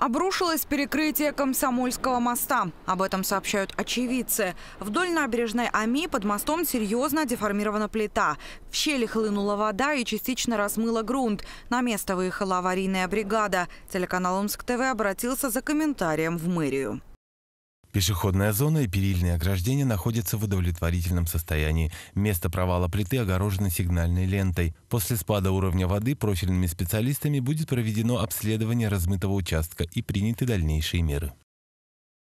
Обрушилось перекрытие Комсомольского моста. Об этом сообщают очевидцы. Вдоль набережной Ами под мостом серьезно деформирована плита. В щели хлынула вода и частично размыла грунт. На место выехала аварийная бригада. Телеканал Омск-ТВ обратился за комментарием в мэрию. Пешеходная зона и перильные ограждения находятся в удовлетворительном состоянии. Место провала плиты огорожено сигнальной лентой. После спада уровня воды профильными специалистами будет проведено обследование размытого участка и приняты дальнейшие меры.